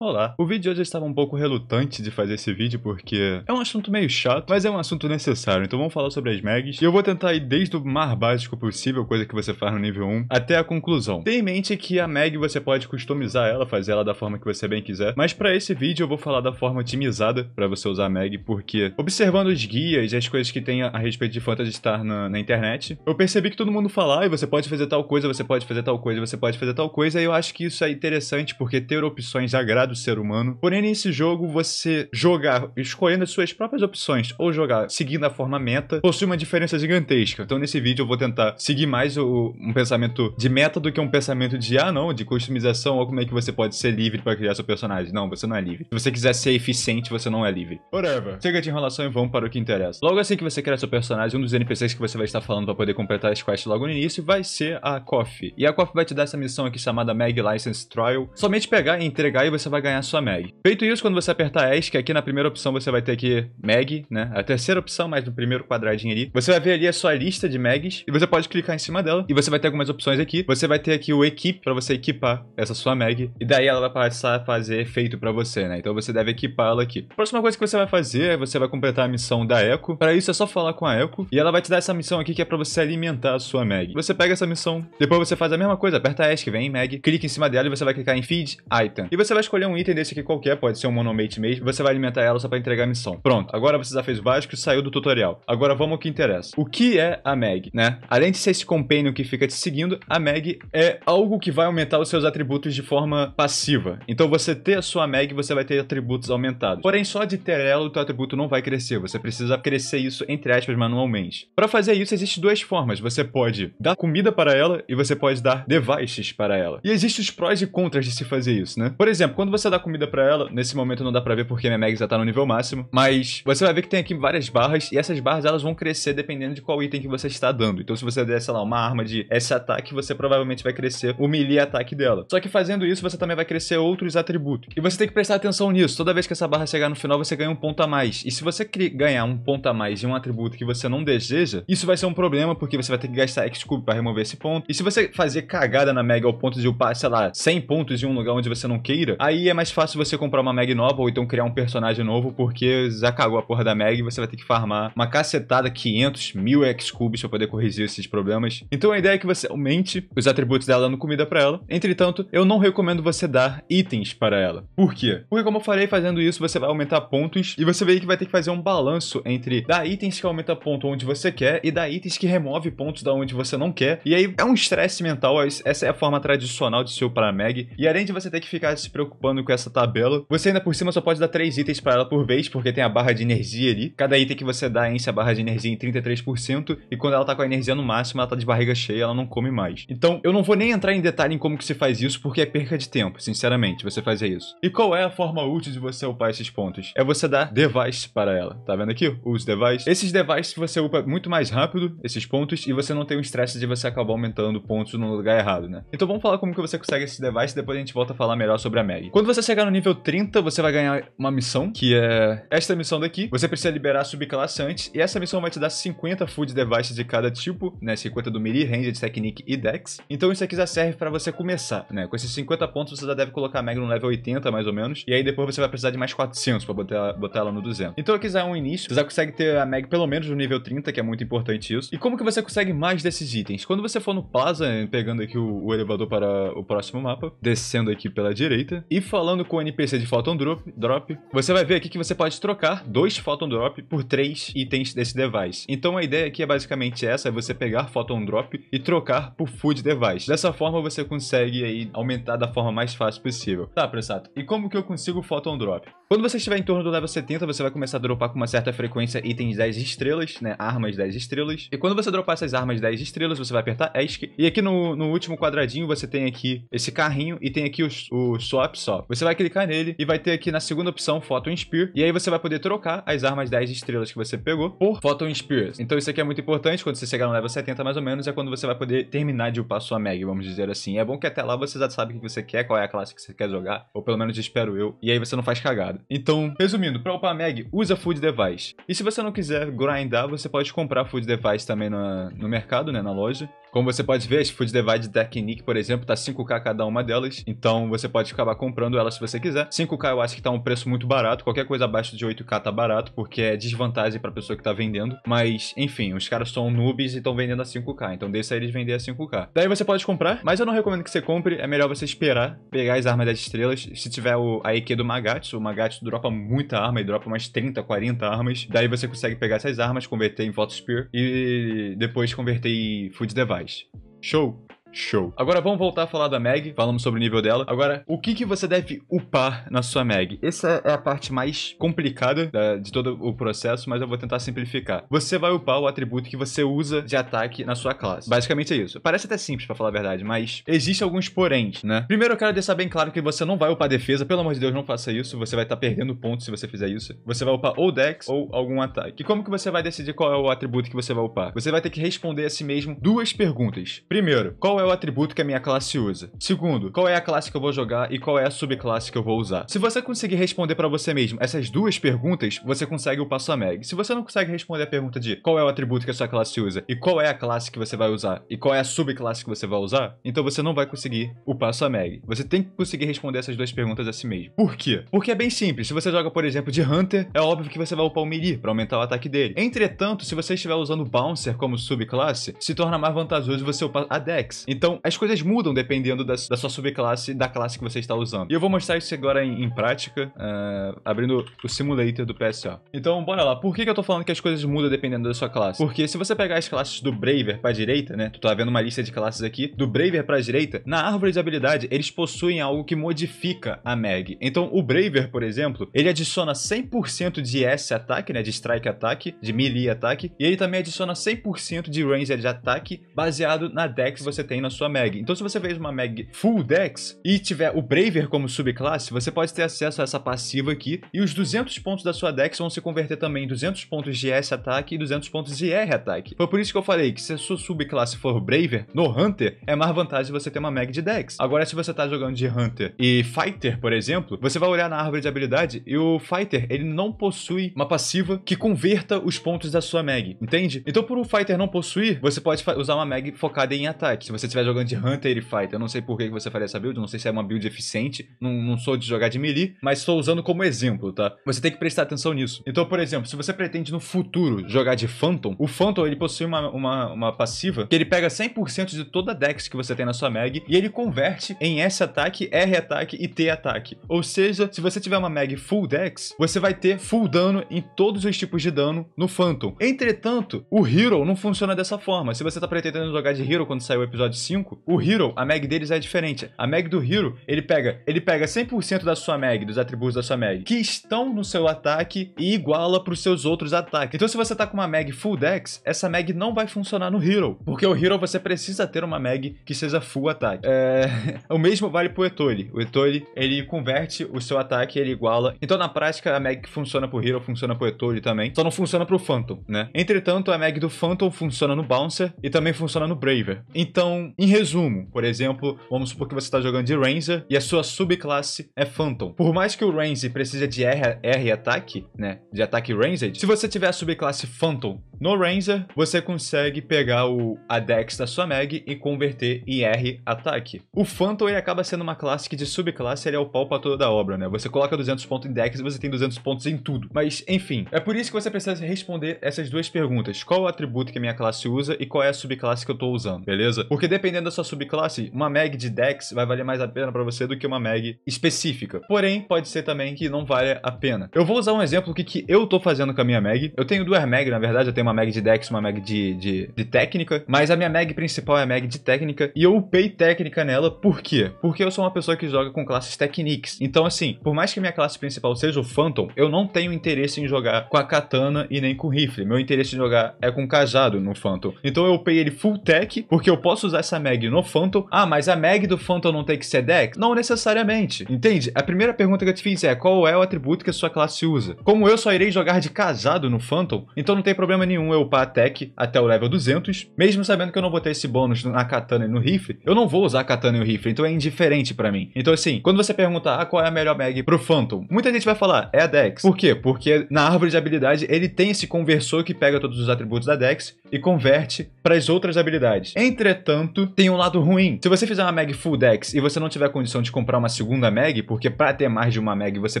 Olá, o vídeo de hoje eu estava um pouco relutante de fazer esse vídeo porque é um assunto meio chato, mas é um assunto necessário, então vamos falar sobre as mags e eu vou tentar ir desde o mais básico possível, coisa que você faz no nível 1, até a conclusão. Tenha em mente que a mag você pode customizar ela, fazer ela da forma que você bem quiser, mas para esse vídeo eu vou falar da forma otimizada para você usar a mag, porque observando os guias e as coisas que tem a, respeito de Phantasy Star na, na internet, eu percebi que todo mundo fala, e você pode fazer tal coisa, você pode fazer tal coisa, você pode fazer tal coisa, e eu acho que isso é interessante porque ter opções agradáveis do ser humano. Porém, nesse jogo, você jogar escolhendo as suas próprias opções ou jogar seguindo a forma meta possui uma diferença gigantesca. Então, nesse vídeo, eu vou tentar seguir mais o, um pensamento de meta do que um pensamento de, ah, não, de customização ou como é que você pode ser livre para criar seu personagem. Não, você não é livre. Se você quiser ser eficiente, você não é livre. Whatever. Chega de enrolação e vamos para o que interessa. Logo assim que você criar seu personagem, um dos NPCs que você vai estar falando para poder completar as quests logo no início vai ser a Coffee. E a Coffee vai te dar essa missão aqui chamada Mag License Trial. Somente pegar e entregar e você vai vai ganhar sua mag. Feito isso, quando você apertar ESC, aqui na primeira opção você vai ter aqui mag, né? A terceira opção, mais no primeiro quadradinho ali. Você vai ver ali a sua lista de mags e você pode clicar em cima dela e você vai ter algumas opções aqui. Você vai ter aqui o equipe para você equipar essa sua mag e daí ela vai passar a fazer efeito para você, né? Então você deve equipá-la aqui. A próxima coisa que você vai fazer é você vai completar a missão da Echo. Para isso é só falar com a Echo e ela vai te dar essa missão aqui que é para você alimentar a sua mag. Você pega essa missão, depois você faz a mesma coisa, aperta ESC, vem em mag, clica em cima dela e você vai clicar em feed item. E você vai escolher um item desse aqui qualquer, pode ser um monomate mesmo, você vai alimentar ela só pra entregar a missão. Pronto, agora você já fez o básico e saiu do tutorial. Agora vamos ao que interessa. O que é a Meg, né? Além de ser esse companion que fica te seguindo, a Meg é algo que vai aumentar os seus atributos de forma passiva. Então você ter a sua Meg, você vai ter atributos aumentados. Porém, só de ter ela, o teu atributo não vai crescer. Você precisa crescer isso, entre aspas, manualmente. Para fazer isso, existem duas formas. Você pode dar comida para ela e você pode dar devices para ela. E existem os prós e contras de se fazer isso, né? Por exemplo, quando você você dá comida para ela, nesse momento não dá para ver porque minha Meg já tá no nível máximo, mas você vai ver que tem aqui várias barras, e essas barras elas vão crescer dependendo de qual item que você está dando. Então se você der, sei lá, uma arma de esse ataque, você provavelmente vai crescer o melee ataque dela. Só que fazendo isso, você também vai crescer outros atributos. E você tem que prestar atenção nisso. Toda vez que essa barra chegar no final, você ganha um ponto a mais. E se você ganhar um ponto a mais em um atributo que você não deseja, isso vai ser um problema, porque você vai ter que gastar X-Cube para remover esse ponto. E se você fazer cagada na Mega ao ponto de upar, sei lá, 100 pontos em um lugar onde você não queira, aí é mais fácil você comprar uma Mag nova ou então criar um personagem novo, porque já cagou a porra da Mag e você vai ter que farmar uma cacetada 500 mil X-Cubes pra poder corrigir esses problemas. Então a ideia é que você aumente os atributos dela dando comida pra ela. Entretanto, eu não recomendo você dar itens para ela. Por quê? Porque como eu falei, fazendo isso você vai aumentar pontos e você vai que vai ter que fazer um balanço entre dar itens que aumenta ponto onde você quer e dar itens que remove pontos da onde você não quer. E aí é um estresse mental, essa é a forma tradicional de se para a Mag. E além de você ter que ficar se preocupando com essa tabela. Você ainda por cima só pode dar 3 itens para ela por vez, porque tem a barra de energia ali. Cada item que você dá enche a barra de energia em 33%, e quando ela tá com a energia no máximo, ela tá de barriga cheia, ela não come mais. Então, eu não vou nem entrar em detalhe em como que se faz isso, porque é perca de tempo, sinceramente, você fazer isso. E qual é a forma útil de você upar esses pontos? É você dar device para ela. Tá vendo aqui? Use device. Esses devices você upa muito mais rápido, esses pontos, e você não tem o estresse de você acabar aumentando pontos no lugar errado, né? Então vamos falar como que você consegue esses devices, depois a gente volta a falar melhor sobre a Meg. Quando você chegar no nível 30, você vai ganhar uma missão, que é esta missão daqui. Você precisa liberar subclasse antes, e essa missão vai te dar 50 food devices de cada tipo, né? 50 do melee, range, technique e dex. Então isso aqui já serve para você começar, né? Com esses 50 pontos, você já deve colocar a Mega no level 80, mais ou menos, e aí depois você vai precisar de mais 400 para botar, botar ela no 200. Então aqui já é um início, você já consegue ter a Meg pelo menos no nível 30, que é muito importante isso. E como que você consegue mais desses itens? Quando você for no Plaza, pegando aqui o, o elevador para o próximo mapa, descendo aqui pela direita, e falando com o NPC de Photon Drop, drop você vai ver aqui que você pode trocar dois Photon Drop por três itens desse device. Então a ideia aqui é basicamente essa, é você pegar Photon Drop e trocar por Food Device. Dessa forma você consegue aí aumentar da forma mais fácil possível. Tá, Pressato, e como que eu consigo Photon Drop? Quando você estiver em torno do level 70, você vai começar a dropar com uma certa frequência itens 10 estrelas, né, armas 10 estrelas. E quando você dropar essas armas 10 estrelas, você vai apertar ESC. E aqui no, no último quadradinho você tem aqui esse carrinho e tem aqui o, o Swap só. Você vai clicar nele e vai ter aqui na segunda opção Photon Spear. E aí você vai poder trocar as armas 10 estrelas que você pegou por Photon Spears. Então isso aqui é muito importante. Quando você chegar no level 70 mais ou menos, é quando você vai poder terminar de upar sua mag, vamos dizer assim. É bom que até lá você já sabe o que você quer, qual é a classe que você quer jogar. Ou pelo menos espero eu. E aí você não faz cagada. Então, resumindo, pra upar mag, usa Food Device. E se você não quiser grindar, você pode comprar Food Device também na, no mercado, né? Na loja. Como você pode ver, as Food Device Technique, por exemplo, tá 5k cada uma delas. Então você pode acabar comprando comprando ela se você quiser. 5K eu acho que tá um preço muito barato. Qualquer coisa abaixo de 8K tá barato, porque é desvantagem pra pessoa que tá vendendo. Mas, enfim, os caras são noobs e estão vendendo a 5K. Então deixa eles vender a 5K. Daí você pode comprar, mas eu não recomendo que você compre. É melhor você esperar pegar as armas das estrelas. Se tiver o, a EQ do Magatsu, o Magatsu dropa muita arma e dropa umas 30, 40 armas. Daí você consegue pegar essas armas, converter em Voto Spear e depois converter em Food Device. Show! Show. Agora vamos voltar a falar da Meg. Falamos sobre o nível dela. Agora, o que, que você deve upar na sua Meg? Essa é a parte mais complicada da, de todo o processo, mas eu vou tentar simplificar. Você vai upar o atributo que você usa de ataque na sua classe. Basicamente é isso. Parece até simples, para falar a verdade, mas existe alguns poréns, né? Primeiro eu quero deixar bem claro que você não vai upar defesa. Pelo amor de Deus, não faça isso. Você vai estar tá perdendo pontos se você fizer isso. Você vai upar ou dex ou algum ataque. E como que você vai decidir qual é o atributo que você vai upar? Você vai ter que responder a si mesmo duas perguntas. Primeiro, qual é o atributo que a minha classe usa? Segundo, qual é a classe que eu vou jogar e qual é a subclasse que eu vou usar? Se você conseguir responder para você mesmo essas duas perguntas, você consegue o passo a mag. Se você não consegue responder a pergunta de qual é o atributo que a sua classe usa e qual é a classe que você vai usar e qual é a subclasse que você vai usar, então você não vai conseguir o passo a mag. Você tem que conseguir responder essas duas perguntas a si mesmo. Por quê? Porque é bem simples. Se você joga, por exemplo, de Hunter, é óbvio que você vai upar o Miri para aumentar o ataque dele. Entretanto, se você estiver usando Bouncer como subclasse, se torna mais vantajoso você upar a Dex. Então, as coisas mudam dependendo da, da sua subclasse, da classe que você está usando. E eu vou mostrar isso agora em, em prática, uh, abrindo o simulator do PSA. Então, bora lá. Por que, que eu tô falando que as coisas mudam dependendo da sua classe? Porque se você pegar as classes do Braver pra direita, né? Tu tá vendo uma lista de classes aqui. Do Braver pra direita, na árvore de habilidade, eles possuem algo que modifica a Mag. Então, o Braver, por exemplo, ele adiciona 100% de S ataque, né? De strike ataque, de melee ataque. E ele também adiciona 100% de Ranger de ataque, baseado na dex que você tem tem na sua mag. Então, se você fez uma mag full dex e tiver o Braver como subclasse, você pode ter acesso a essa passiva aqui e os 200 pontos da sua dex vão se converter também em 200 pontos de S ataque e 200 pontos de R ataque. Foi por isso que eu falei que se a sua subclasse for Braver, no Hunter, é mais vantagem você ter uma mag de dex. Agora, se você tá jogando de Hunter e Fighter, por exemplo, você vai olhar na árvore de habilidade e o Fighter, ele não possui uma passiva que converta os pontos da sua mag, entende? Então, por o um Fighter não possuir, você pode usar uma mag focada em ataque. Se você estiver jogando de Hunter e Fighter, eu não sei por que você faria essa build, não sei se é uma build eficiente, não, não sou de jogar de melee, mas estou usando como exemplo, tá? Você tem que prestar atenção nisso. Então, por exemplo, se você pretende no futuro jogar de Phantom, o Phantom ele possui uma, uma, uma passiva que ele pega 100% de toda a dex que você tem na sua mag e ele converte em S ataque, R ataque e T ataque. Ou seja, se você tiver uma mag full dex, você vai ter full dano em todos os tipos de dano no Phantom. Entretanto, o Hero não funciona dessa forma. Se você está pretendendo jogar de Hero quando sair o episódio 5, o Hero, a mag deles é diferente. A mag do Hero, ele pega, ele pega 100% da sua mag, dos atributos da sua mag, que estão no seu ataque e iguala para os seus outros ataques. Então se você tá com uma mag full dex, essa mag não vai funcionar no Hero, porque o Hero você precisa ter uma mag que seja full ataque. É... o mesmo vale pro etoile O etoile ele converte o seu ataque, ele iguala. Então na prática a mag que funciona pro Hero funciona pro etoile também, só não funciona pro Phantom, né? Entretanto, a mag do Phantom funciona no Bouncer e também funciona no Braver. Então, em resumo, por exemplo, vamos supor que você está jogando de Ranger e a sua subclasse é Phantom. Por mais que o Ranger precise de R, R ataque, né, de ataque Ranger, se você tiver a subclasse Phantom no Ranger, você consegue pegar o, Adex da sua Mag e converter em R ataque. O Phantom ele acaba sendo uma classe que de subclasse ele é o pau para toda a obra, né? Você coloca 200 pontos em Dex e você tem 200 pontos em tudo. Mas, enfim, é por isso que você precisa responder essas duas perguntas. Qual o atributo que a minha classe usa e qual é a subclasse que eu estou usando, beleza? Porque dependendo da sua subclasse, uma mag de dex vai valer mais a pena para você do que uma mag específica. Porém, pode ser também que não valha a pena. Eu vou usar um exemplo que, que eu tô fazendo com a minha mag. Eu tenho duas mag, na verdade. Eu tenho uma mag de dex, uma mag de, de, de técnica. Mas a minha mag principal é a mag de técnica. E eu upei técnica nela, por quê? Porque eu sou uma pessoa que joga com classes techniques. Então, assim, por mais que minha classe principal seja o Phantom, eu não tenho interesse em jogar com a katana e nem com o rifle. Meu interesse em jogar é com o cajado no Phantom. Então eu upei ele full tech, porque eu posso usar essa Meg no Phantom. Ah, mas a Meg do Phantom não tem que ser Dex? Não necessariamente. Entende? A primeira pergunta que eu te fiz é qual é o atributo que a sua classe usa. Como eu só irei jogar de casado no Phantom, então não tem problema nenhum eu upar a Tech até o level 200, mesmo sabendo que eu não vou ter esse bônus na katana e no rifle, eu não vou usar a katana e o rifle, então é indiferente para mim. Então assim, quando você pergunta ah, qual é a melhor Meg pro Phantom, muita gente vai falar, é a Dex. Por quê? Porque na árvore de habilidade ele tem esse conversor que pega todos os atributos da Dex e converte para as outras habilidades. Entretanto, tem um lado ruim. Se você fizer uma Mag Full Dex e você não tiver condição de comprar uma segunda Mag, porque para ter mais de uma Mag você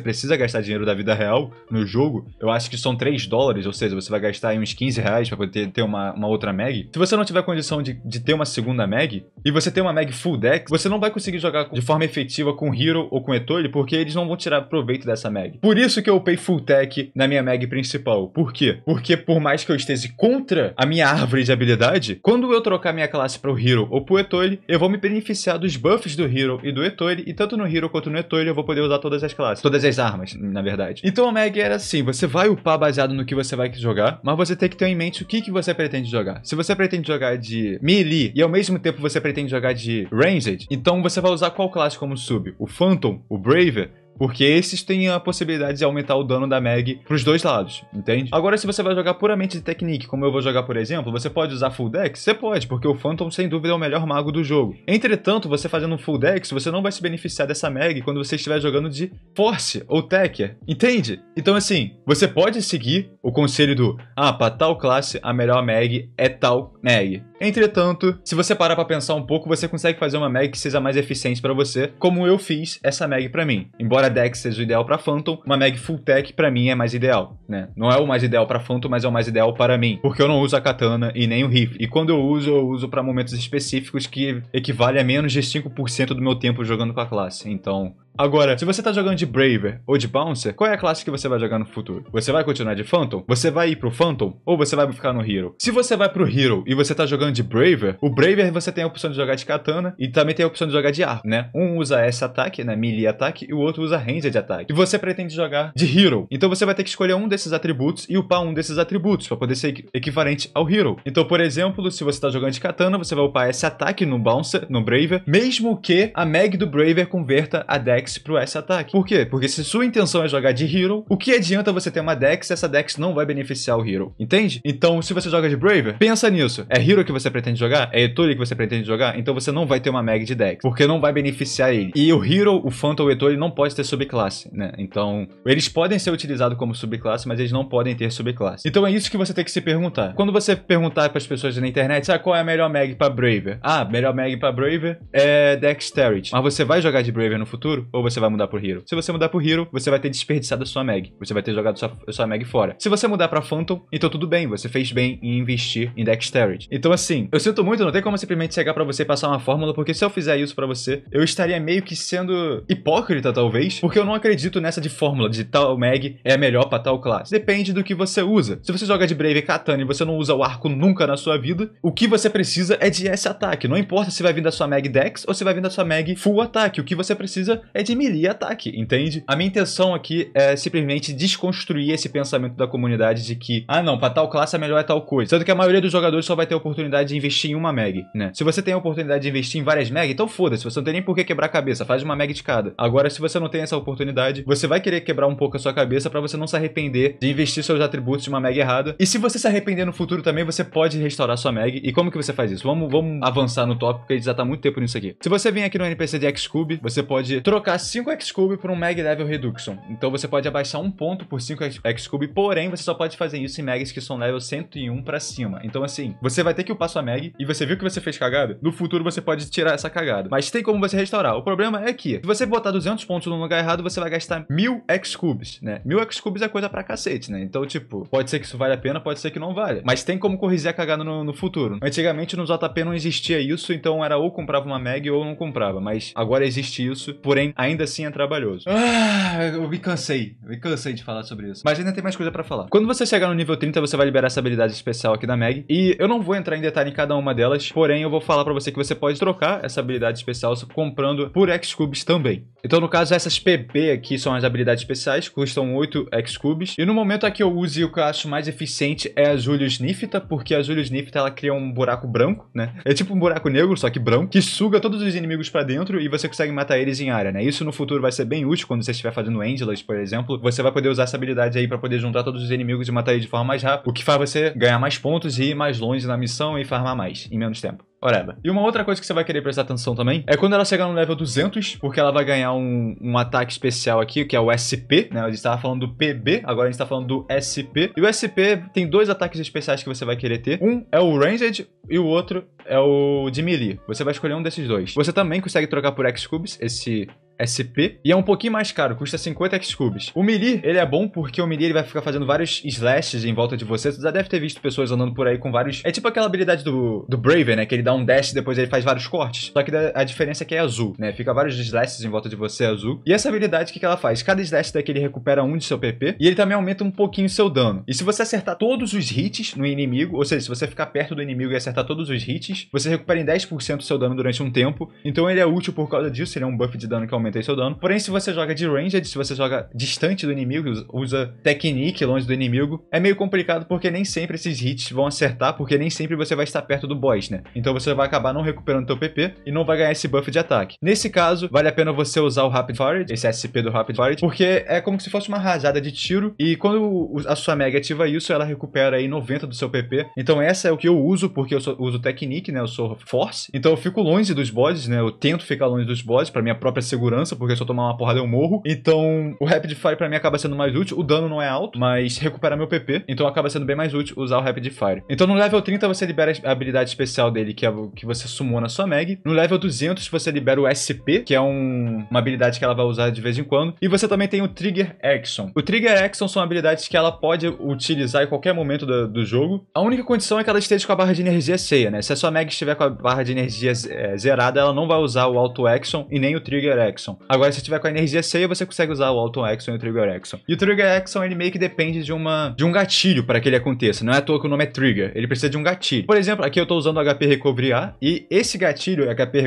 precisa gastar dinheiro da vida real no jogo, eu acho que são 3 dólares, ou seja, você vai gastar uns 15 reais para poder ter uma, uma outra Mag. Se você não tiver condição de, de ter uma segunda Mag e você ter uma Mag Full Dex, você não vai conseguir jogar de forma efetiva com Hero ou com Etole, porque eles não vão tirar proveito dessa Mag. Por isso que eu upei Full Tech na minha Mag principal. Por quê? Porque por mais que eu esteja contra a minha minha árvore de habilidade, quando eu trocar minha classe para o Hero ou para o Etoile, eu vou me beneficiar dos buffs do Hero e do Etoile, e tanto no Hero quanto no Etoile eu vou poder usar todas as classes, todas as armas, na verdade. Então a Mag era assim, você vai upar baseado no que você vai jogar, mas você tem que ter em mente o que, que você pretende jogar. Se você pretende jogar de melee e ao mesmo tempo você pretende jogar de ranged, então você vai usar qual classe como sub? O Phantom, o Braver, porque esses têm a possibilidade de aumentar o dano da Mag pros dois lados, entende? Agora, se você vai jogar puramente de Technique, como eu vou jogar, por exemplo, você pode usar Full Dex? Você pode, porque o Phantom, sem dúvida, é o melhor mago do jogo. Entretanto, você fazendo Full Dex, você não vai se beneficiar dessa Mag quando você estiver jogando de Force ou Tekker, entende? Então, assim, você pode seguir o conselho do ah, para tal classe a melhor mag é tal mag. Entretanto, se você parar para pensar um pouco, você consegue fazer uma mag que seja mais eficiente para você, como eu fiz essa mag para mim. Embora Dex seja o ideal para Phantom, uma mag full tech para mim é mais ideal, né? Não é o mais ideal para Phantom, mas é o mais ideal para mim, porque eu não uso a katana e nem o riff. E quando eu uso, eu uso para momentos específicos que equivale a menos de 5% do meu tempo jogando com a classe. Então, Agora, se você tá jogando de Braver ou de Bouncer, qual é a classe que você vai jogar no futuro? Você vai continuar de Phantom? Você vai ir pro Phantom? Ou você vai ficar no Hero? Se você vai pro Hero e você tá jogando de Braver, o Braver você tem a opção de jogar de katana e também tem a opção de jogar de arco, né? Um usa esse ataque, né? Melee ataque, e o outro usa range de ataque. E você pretende jogar de Hero. Então você vai ter que escolher um desses atributos e upar um desses atributos para poder ser equivalente ao Hero. Então, por exemplo, se você tá jogando de katana, você vai upar esse ataque no Bouncer, no Braver, mesmo que a Mag do Braver converta a Dex pro S-Ataque. Por quê? Porque se sua intenção é jogar de Hero, o que adianta você ter uma Dex se essa Dex não vai beneficiar o Hero? Entende? Então, se você joga de Braver, pensa nisso. É Hero que você pretende jogar? É Ettore que você pretende jogar? Então você não vai ter uma Mag de Dex, porque não vai beneficiar ele. E o Hero, o Phantom, o Ettore não pode ter subclasse, né? Então, eles podem ser utilizados como subclasse, mas eles não podem ter subclasse. Então é isso que você tem que se perguntar. Quando você perguntar para as pessoas na internet, ah, qual é a melhor Mag para Braver? Ah, melhor Mag para Braver é Dexterity. Mas você vai jogar de Braver no futuro? ou você vai mudar pro Hero. Se você mudar pro Hero, você vai ter desperdiçado a sua Mag. Você vai ter jogado sua, sua Mag fora. Se você mudar pra Phantom, então tudo bem, você fez bem em investir em Dexterity. Então assim, eu sinto muito, não tem como simplesmente chegar para você e passar uma fórmula, porque se eu fizer isso para você, eu estaria meio que sendo hipócrita talvez, porque eu não acredito nessa de fórmula de tal Mag é a melhor para tal classe. Depende do que você usa. Se você joga de Brave e Katana e você não usa o arco nunca na sua vida, o que você precisa é de S ataque. Não importa se vai vir da sua Mag Dex ou se vai vir da sua Mag Full ataque. O que você precisa é é diminuir ataque, entende? A minha intenção aqui é simplesmente desconstruir esse pensamento da comunidade de que, ah não, pra tal classe é melhor é tal coisa. Sendo que a maioria dos jogadores só vai ter a oportunidade de investir em uma mag, né? Se você tem a oportunidade de investir em várias mag, então foda-se, você não tem nem por que quebrar a cabeça, faz uma mag de cada. Agora, se você não tem essa oportunidade, você vai querer quebrar um pouco a sua cabeça para você não se arrepender de investir seus atributos de uma mag errada. E se você se arrepender no futuro também, você pode restaurar sua mag. E como que você faz isso? Vamos, vamos avançar no tópico, porque a gente já tá muito tempo nisso aqui. Se você vem aqui no NPC de Xcube, você pode trocar trocar 5 X-Cube por um Mag Level Reduction. Então você pode abaixar um ponto por 5 X-Cube, porém você só pode fazer isso em Mags que são level 101 para cima. Então assim, você vai ter que upar sua Mag e você viu que você fez cagada? No futuro você pode tirar essa cagada. Mas tem como você restaurar. O problema é que se você botar 200 pontos no lugar errado, você vai gastar 1000 X-Cubes, né? 1000 X-Cubes é coisa pra cacete, né? Então tipo, pode ser que isso vale a pena, pode ser que não valha. Mas tem como corrigir a cagada no, no futuro. Antigamente no JP não existia isso, então era ou comprava uma Mag ou não comprava. Mas agora existe isso, porém ainda assim é trabalhoso. Ah, eu me cansei. Eu me cansei de falar sobre isso. Mas ainda tem mais coisa para falar. Quando você chegar no nível 30, você vai liberar essa habilidade especial aqui da Meg. E eu não vou entrar em detalhe em cada uma delas, porém eu vou falar para você que você pode trocar essa habilidade especial comprando por X-Cubes também. Então, no caso, essas PP aqui são as habilidades especiais, custam 8 X-Cubes. E no momento que eu uso e o que eu acho mais eficiente é a Julius Snifta. porque a Julius Snifta, ela cria um buraco branco, né? É tipo um buraco negro, só que branco, que suga todos os inimigos para dentro e você consegue matar eles em área, né? isso no futuro vai ser bem útil quando você estiver fazendo Endless, por exemplo. Você vai poder usar essa habilidade aí para poder juntar todos os inimigos e matar eles de forma mais rápida, o que faz você ganhar mais pontos e ir mais longe na missão e farmar mais em menos tempo. Whatever. E uma outra coisa que você vai querer prestar atenção também é quando ela chegar no level 200, porque ela vai ganhar um, um ataque especial aqui, que é o SP, né? A gente estava falando do PB, agora a gente está falando do SP. E o SP tem dois ataques especiais que você vai querer ter. Um é o Ranged e o outro é o de melee. Você vai escolher um desses dois. Você também consegue trocar por X-Cubes, esse SP, e é um pouquinho mais caro, custa 50 X-Cubes. O Melee, ele é bom porque o Melee ele vai ficar fazendo vários slashes em volta de você. Você já deve ter visto pessoas andando por aí com vários... É tipo aquela habilidade do, do Braver, né? Que ele dá um dash e depois ele faz vários cortes. Só que a diferença é que é azul, né? Fica vários slashes em volta de você azul. E essa habilidade, o que, que ela faz? Cada slash daqui ele recupera um de seu PP e ele também aumenta um pouquinho seu dano. E se você acertar todos os hits no inimigo, ou seja, se você ficar perto do inimigo e acertar todos os hits, você recupera em 10% seu dano durante um tempo. Então ele é útil por causa disso, ele é um buff de dano que aumenta seu dano. Porém, se você joga de ranged, se você joga distante do inimigo, usa technique longe do inimigo, é meio complicado porque nem sempre esses hits vão acertar, porque nem sempre você vai estar perto do boss, né? Então você vai acabar não recuperando teu PP e não vai ganhar esse buff de ataque. Nesse caso, vale a pena você usar o Rapid Fire, esse SP do Rapid Fire, porque é como se fosse uma rajada de tiro e quando a sua Mega ativa isso, ela recupera aí 90 do seu PP. Então essa é o que eu uso, porque eu sou, uso Technique, né, eu sou Force, então eu fico longe dos bosses, né, eu tento ficar longe dos bosses para minha própria segurança, porque se eu tomar uma porrada eu morro. Então o Rapid Fire para mim acaba sendo mais útil, o dano não é alto, mas recupera meu PP, então acaba sendo bem mais útil usar o Rapid Fire. Então no level 30 você libera a habilidade especial dele, que é é o que você sumou na sua mag. No level 200 você libera o SP, que é um, uma habilidade que ela vai usar de vez em quando. E você também tem o Trigger Action. O Trigger Action são habilidades que ela pode utilizar em qualquer momento do, do jogo. A única condição é que ela esteja com a barra de energia cheia, né? Se a sua mag estiver com a barra de energia é, zerada, ela não vai usar o Auto Action e nem o Trigger Action. Agora, se estiver com a energia cheia, você consegue usar o Auto Action e o Trigger Action. E o Trigger Action, ele meio que depende de, uma, de um gatilho para que ele aconteça. Não é à toa que o nome é Trigger. Ele precisa de um gatilho. Por exemplo, aqui eu estou usando o HP Recovery e esse gatilho, HP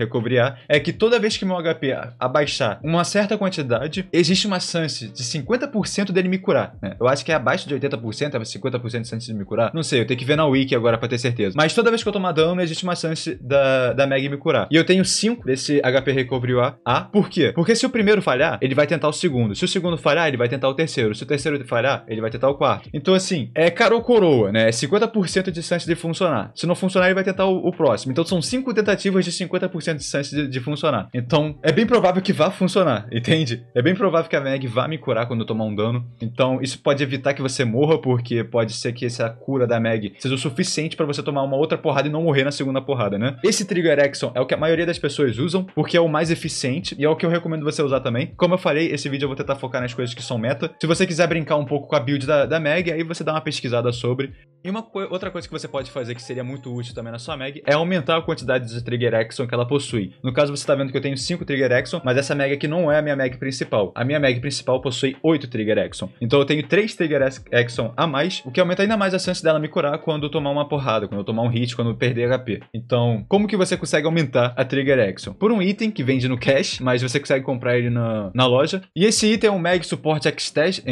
Recovery A, é que toda vez que meu HP abaixar uma certa quantidade, existe uma chance de 50% dele me curar. Né? Eu acho que é abaixo de 80%, é 50% de chance de me curar. Não sei, eu tenho que ver na wiki agora pra ter certeza. Mas toda vez que eu tomar dano, existe uma chance da, da Meg me curar. E eu tenho 5 desse HP Recovery A. Por quê? Porque se o primeiro falhar, ele vai tentar o segundo. Se o segundo falhar, ele vai tentar o terceiro. Se o terceiro falhar, ele vai tentar o quarto. Então, assim, é caro coroa, né? É 50% de chance de funcionar. Se não funcionar, ele vai tentar acertar o, o próximo. Então são cinco tentativas de 50% de chance de, de, funcionar. Então é bem provável que vá funcionar, entende? É bem provável que a Meg vá me curar quando eu tomar um dano. Então isso pode evitar que você morra, porque pode ser que essa cura da Meg seja o suficiente para você tomar uma outra porrada e não morrer na segunda porrada, né? Esse Trigger Action é o que a maioria das pessoas usam, porque é o mais eficiente e é o que eu recomendo você usar também. Como eu falei, esse vídeo eu vou tentar focar nas coisas que são meta. Se você quiser brincar um pouco com a build da, da Meg, aí você dá uma pesquisada sobre. E uma co outra coisa que você pode fazer que seria muito útil também na sua sua mag é aumentar a quantidade de trigger action que ela possui. No caso, você está vendo que eu tenho 5 trigger action, mas essa mag aqui não é a minha mag principal. A minha mag principal possui 8 trigger action. Então eu tenho 3 trigger action a mais, o que aumenta ainda mais a chance dela me curar quando eu tomar uma porrada, quando eu tomar um hit, quando eu perder HP. Então, como que você consegue aumentar a trigger action? Por um item que vende no cash, mas você consegue comprar ele na, na loja. E esse item é um mag suporte extension,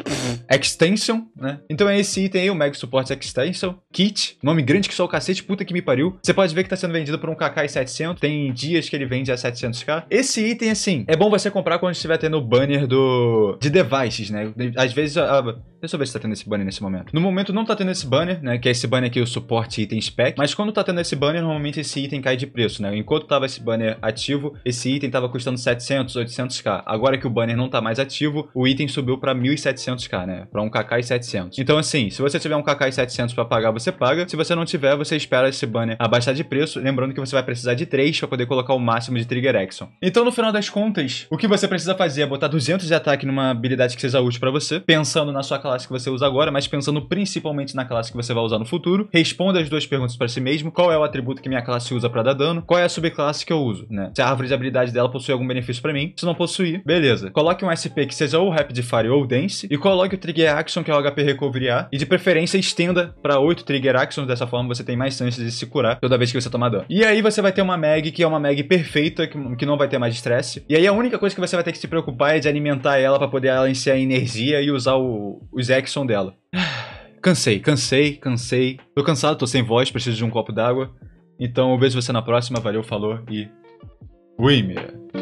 extension, né? Então é esse item aí, o mag suporte extension kit, nome grande que só cacete, puta que me pariu. Você pode ver que tá sendo vendido por um KK e 700. Tem dias que ele vende a 700k. Esse item, assim, é bom você comprar quando estiver tendo o banner do... de devices, né? Às vezes a, ah, Deixa eu ver se tá tendo esse banner nesse momento. No momento não tá tendo esse banner, né? Que é esse banner aqui, o suporte item spec. Mas quando tá tendo esse banner, normalmente esse item cai de preço, né? Enquanto tava esse banner ativo, esse item tava custando 700, 800k. Agora que o banner não tá mais ativo, o item subiu pra 1.700k, né? Pra 1kk e 700. Então assim, se você tiver 1kk e 700 pra pagar, você paga. Se você não tiver, você espera esse banner abaixar de preço. Lembrando que você vai precisar de 3 pra poder colocar o máximo de Trigger Action. Então no final das contas, o que você precisa fazer é botar 200 de ataque numa habilidade que seja útil pra você, pensando na sua classe classe que você usa agora, mas pensando principalmente na classe que você vai usar no futuro. Responda as duas perguntas para si mesmo. Qual é o atributo que minha classe usa para dar dano? Qual é a subclasse que eu uso, né? Se a árvore de habilidade dela possui algum benefício para mim. Se não possuir, beleza. Coloque um SP que seja ou Rapid Fire ou Dance e coloque o Trigger Action, que é o HP Recovery A, e de preferência estenda para 8 Trigger Actions. Dessa forma você tem mais chances de se curar toda vez que você tomar dano. E aí você vai ter uma Mag que é uma Mag perfeita, que, não vai ter mais estresse. E aí a única coisa que você vai ter que se preocupar é de alimentar ela para poder ela a energia e usar o, o os Exxon dela. Cansei, cansei, cansei. Tô cansado, tô sem voz, preciso de um copo d'água. Então eu vejo você na próxima, valeu, falou e. Fui,